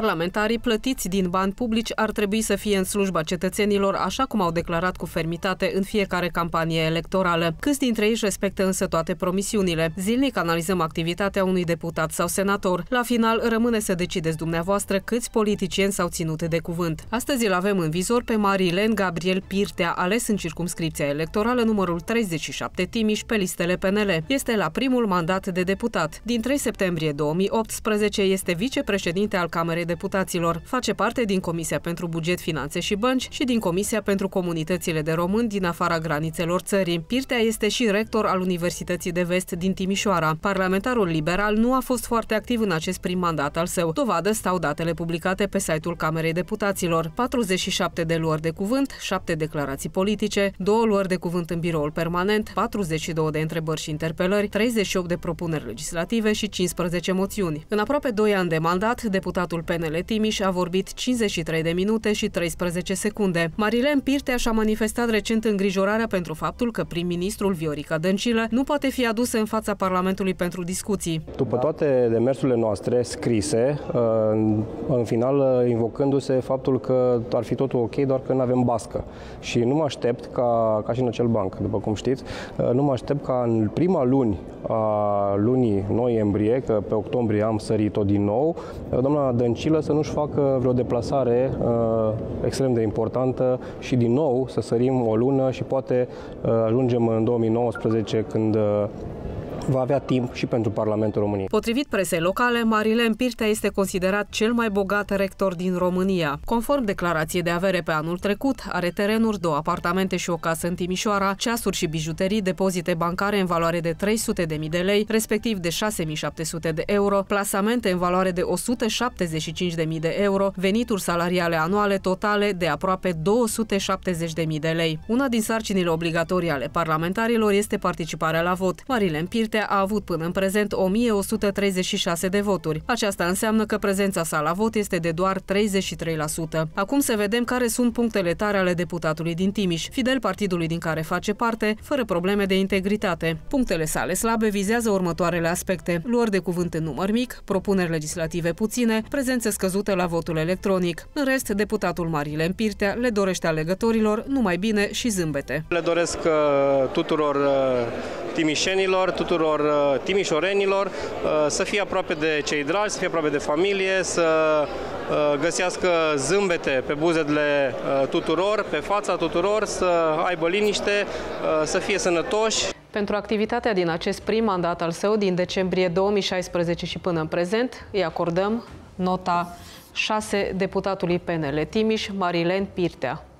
Parlamentarii plătiți din bani publici ar trebui să fie în slujba cetățenilor, așa cum au declarat cu fermitate în fiecare campanie electorală. Câți dintre ei respectă însă toate promisiunile? Zilnic analizăm activitatea unui deputat sau senator. La final rămâne să decideți dumneavoastră câți politicieni s-au ținut de cuvânt. Astăzi îl avem în vizor pe Marilen Gabriel Pirtea, ales în circumscripția electorală numărul 37 Timiș pe listele PNL. Este la primul mandat de deputat. Din 3 septembrie 2018 este vicepreședinte al Camerei Deputaților. Face parte din Comisia pentru Buget, Finanțe și Bănci și din Comisia pentru Comunitățile de Români din afara granițelor țării. Pirtea este și rector al Universității de Vest din Timișoara. Parlamentarul liberal nu a fost foarte activ în acest prim mandat al său. Dovadă stau datele publicate pe site-ul Camerei Deputaților. 47 de luări de cuvânt, 7 declarații politice, 2 luări de cuvânt în biroul permanent, 42 de întrebări și interpelări, 38 de propuneri legislative și 15 moțiuni. În aproape 2 ani de mandat, deputatul pe PNL Timiș a vorbit 53 de minute și 13 secunde. Marilen Pirtea și-a manifestat recent îngrijorarea pentru faptul că prim-ministrul Viorica Dăncilă nu poate fi adus în fața Parlamentului pentru discuții. După toate demersurile noastre scrise, uh, în final uh, invocându-se faptul că ar fi totul ok, doar că nu avem bască. Și nu mă aștept ca, ca și în acel banc, după cum știți, uh, nu mă aștept ca în prima luni a lunii noiembrie, că pe octombrie am sărit-o din nou, doamna Dăncilă dificilă să nu-și facă vreo deplasare uh, extrem de importantă și din nou să sărim o lună și poate uh, ajungem în 2019 când uh, va avea timp și pentru Parlamentul României. Potrivit presei locale, Marilem Pirtea este considerat cel mai bogat rector din România. Conform declarației de avere pe anul trecut, are terenuri, două apartamente și o casă în Timișoara, ceasuri și bijuterii, depozite bancare în valoare de 300.000 de lei, respectiv de 6.700 de euro, plasamente în valoare de 175.000 de euro, venituri salariale anuale totale de aproape 270.000 de lei. Una din sarcinile obligatorii ale parlamentarilor este participarea la vot. Marilem Pirtea Povestea a avut până în prezent 1136 de voturi. Aceasta înseamnă că prezența sa la vot este de doar 33%. Acum să vedem care sunt punctele tare ale deputatului din Timiș, fidel partidului din care face parte, fără probleme de integritate. Punctele sale slabe vizează următoarele aspecte. Luări de cuvânt în număr mic, propuneri legislative puține, prezență scăzută la votul electronic. În rest, deputatul Marile Pirtea le dorește alegătorilor numai bine și zâmbete. Le doresc uh, tuturor uh, timișenilor, tuturor uh, timișorenilor, uh, să fie aproape de cei dragi, să fie aproape de familie, să uh, găsească zâmbete pe buzele tuturor, pe fața tuturor, să aibă liniște, să fie sănătoși. Pentru activitatea din acest prim mandat al său din decembrie 2016 și până în prezent, îi acordăm nota 6 deputatului PNL Timiș, Marilen Pirtea.